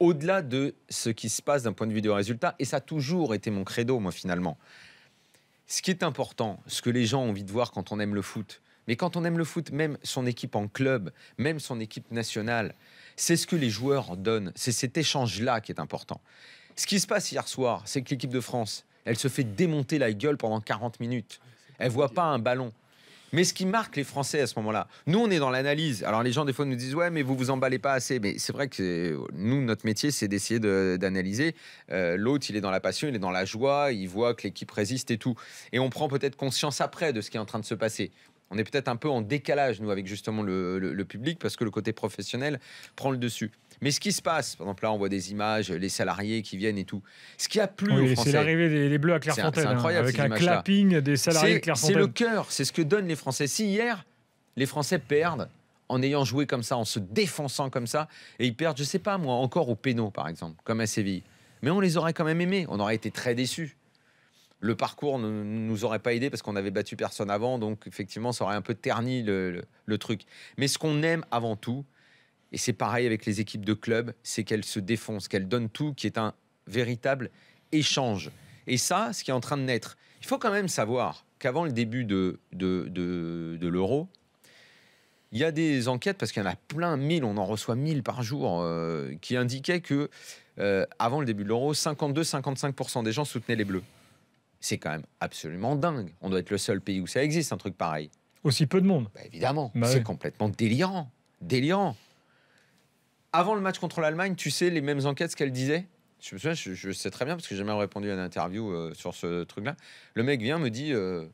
au-delà de ce qui se passe d'un point de vue de résultat, et ça a toujours été mon credo, moi, finalement. Ce qui est important, ce que les gens ont envie de voir quand on aime le foot, mais quand on aime le foot, même son équipe en club, même son équipe nationale, c'est ce que les joueurs donnent, c'est cet échange-là qui est important. Ce qui se passe hier soir, c'est que l'équipe de France, elle se fait démonter la gueule pendant 40 minutes. Elle voit pas un ballon. Mais ce qui marque les Français à ce moment-là, nous, on est dans l'analyse. Alors, les gens, des fois, nous disent Ouais, mais vous vous emballez pas assez. Mais c'est vrai que nous, notre métier, c'est d'essayer d'analyser. Euh, l'autre, il est dans la passion, il est dans la joie, il voit que l'équipe résiste et tout. Et on prend peut-être conscience après de ce qui est en train de se passer. On est peut-être un peu en décalage, nous, avec justement le public, parce que le côté professionnel prend le dessus. Mais ce qui se passe, par exemple, là, on voit des images, les salariés qui viennent et tout. Ce qui a plu C'est l'arrivée des, Bleus à Clairefontaine. Hein, avec un clapping des salariés de Clairefontaine. C'est le cœur, c'est ce que donnent les Français. Si hier, les Français perdent en ayant joué comme ça, en se défonçant comme ça, et ils perdent, je sais pas moi, encore au pénal, par exemple, comme à Séville. Mais on les aurait quand même aimés, on aurait été très déçus le parcours ne nous aurait pas aidés parce qu'on avait battu personne avant, donc effectivement, ça aurait un peu terni le truc. Mais ce qu'on aime avant tout, et c'est pareil avec les équipes de club, c'est qu'elles se défoncent, qu'elles donnent tout, qui est un véritable échange. Et ça, ce qui est en train de naître. Il faut quand même savoir qu'avant le début de, de, de, l'euro, il y a des enquêtes, parce qu'il y en a plein, mille, on en reçoit mille par jour, euh, qui indiquaient que euh, avant le début de l'euro, 52-55% des gens soutenaient les Bleus. C'est quand même absolument dingue. On doit être le seul pays où ça existe, un truc pareil. Aussi peu de monde. Bah, évidemment, bah c'est complètement délirant. Délirant avant le match contre l'Allemagne, tu sais les mêmes enquêtes qu'elle disait je, me souviens, je, sais très bien parce que j'ai même répondu à une interview euh, sur ce truc-là. Le mec vient me dit euh,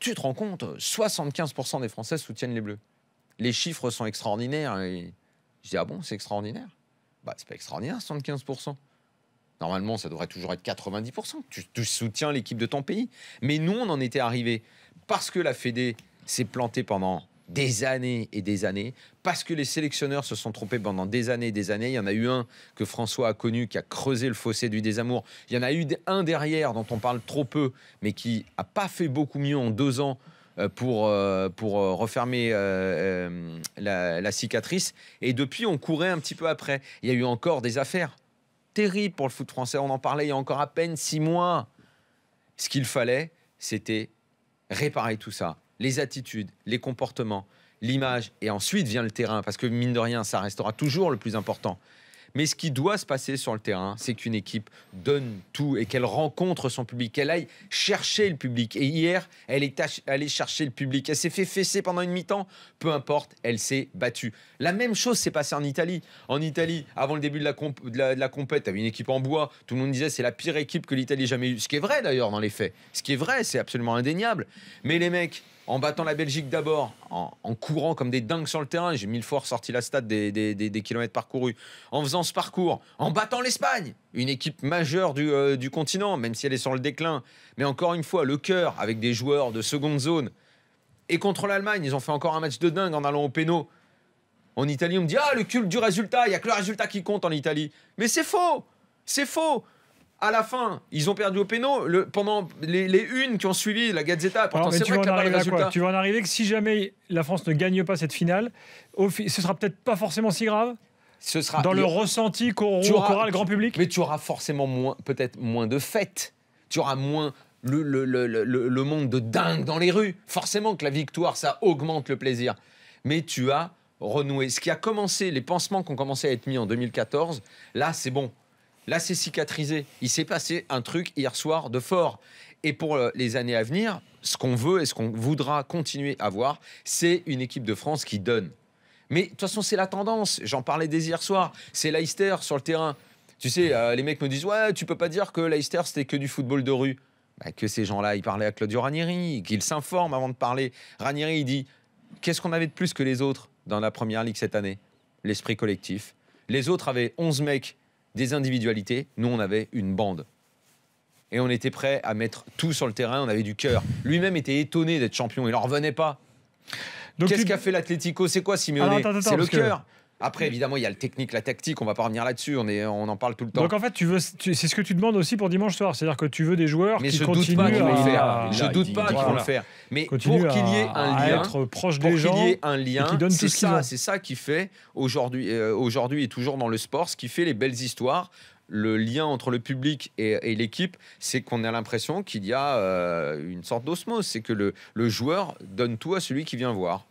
Tu te rends compte 75% des Français soutiennent les Bleus. Les chiffres sont extraordinaires. Et... Je dis Ah bon, c'est extraordinaire Bah, c'est pas extraordinaire, 75%. Normalement, ça devrait toujours être 90%. Tu, tu soutiens l'équipe de ton pays. Mais nous, on en était arrivé parce que la Fédé s'est plantée pendant des années et des années, parce que les sélectionneurs se sont trompés pendant des années et des années. Il y en a eu un que François a connu, qui a creusé le fossé du désamour. Il y en a eu un derrière dont on parle trop peu, mais qui a pas fait beaucoup mieux en deux ans euh, pour, euh, pour euh, refermer la, la cicatrice. Et depuis, on courait un petit peu après. Il y a eu encore des affaires terribles pour le foot français. On en parlait il y a encore à peine six mois. Ce qu'il fallait, c'était réparer tout ça les attitudes, les comportements, l'image, et ensuite vient le terrain, parce que mine de rien, ça restera toujours le plus important. Mais ce qui doit se passer sur le terrain, c'est qu'une équipe donne tout et qu'elle rencontre son public, qu'elle aille chercher le public. Et hier, elle est allée chercher le public. Elle s'est fait fesser pendant une mi-temps. Peu importe, elle s'est battue. La même chose s'est passée en Italie. En Italie, avant le début de la, de la, compète, avait une équipe en bois. Tout le monde disait c'est la pire équipe que l'Italie ait jamais eue. Ce qui est vrai d'ailleurs dans les faits. Ce qui est vrai, c'est absolument indéniable. Mais les mecs, en battant la Belgique d'abord, en, courant comme des dingues sur le terrain. J'ai mille fois ressorti la stade des, kilomètres parcourus. En faisant ce parcours, en battant l'Espagne, une équipe majeure euh, du, continent, même si elle est sur le déclin. Mais encore une fois, le cœur, avec des joueurs de seconde zone. Et contre l'Allemagne, ils ont fait encore un match de dingue en allant au pénal. En Italie, on me dit Ah, le culte du résultat, il n'y a que le résultat qui compte en Italie. Mais c'est faux C'est faux à la fin, ils ont perdu au péno. pendant les, une unes qui ont suivi la Gazzetta, pourtant c'est vrai que Tu vas en arriver que si jamais la France ne gagne pas cette finale, ce sera peut-être pas forcément si grave ce sera dans le, ressenti qu'aura le grand public. Mais tu auras forcément peut-être moins de fêtes. Tu auras moins le, le, monde de dingue dans les rues. Forcément que la victoire, ça augmente le plaisir. Mais tu as renoué. Ce qui a commencé, les pansements qui ont commencé à être mis en 2014, là, c'est bon. Là, c'est cicatrisé. Il s'est passé un truc hier soir de fort. Et pour euh, les années à venir, ce qu'on veut et ce qu'on voudra continuer à voir, c'est une équipe de France qui donne. Mais de toute façon, c'est la tendance. J'en parlais dès hier soir. C'est Leicester sur le terrain. Tu sais, euh, les mecs me disent Ouais, tu peux pas dire que Leicester, c'était que du football de rue. Bah, que ces gens-là, ils parlaient à Claudio Ranieri, qu'ils s'informent avant de parler. Ranieri, il dit Qu'est-ce qu'on avait de plus que les autres dans la première ligue cette année L'esprit collectif. Les autres avaient 11 mecs des individualités. Nous, on avait une bande. Et on était prêt à mettre tout sur le terrain, on avait du cœur. Lui-même était étonné d'être champion, il n'en revenait pas. Qu'est-ce qu'a fait l'Atlético C'est quoi Simeone C'est le cœur. Après, évidemment, il y a le technique, la tactique, on va pas revenir là-dessus, on, on en parle tout le temps. Donc en fait, tu veux, c'est ce que tu demandes aussi pour dimanche soir, c'est-à-dire que tu veux des joueurs qui continuent doute Je doute pas qu'ils vont le ah, faire. Mais pour qu'il y ait un lien, être proche qu'il y ait un lien, c'est ça, c'est ça qui fait aujourd'hui, euh, aujourd'hui et toujours dans le sport, ce qui fait les belles histoires, le lien entre le public et, l'équipe, c'est qu'on a l'impression qu'il y a euh, une sorte d'osmose. C'est que le, le joueur donne tout à celui qui vient voir.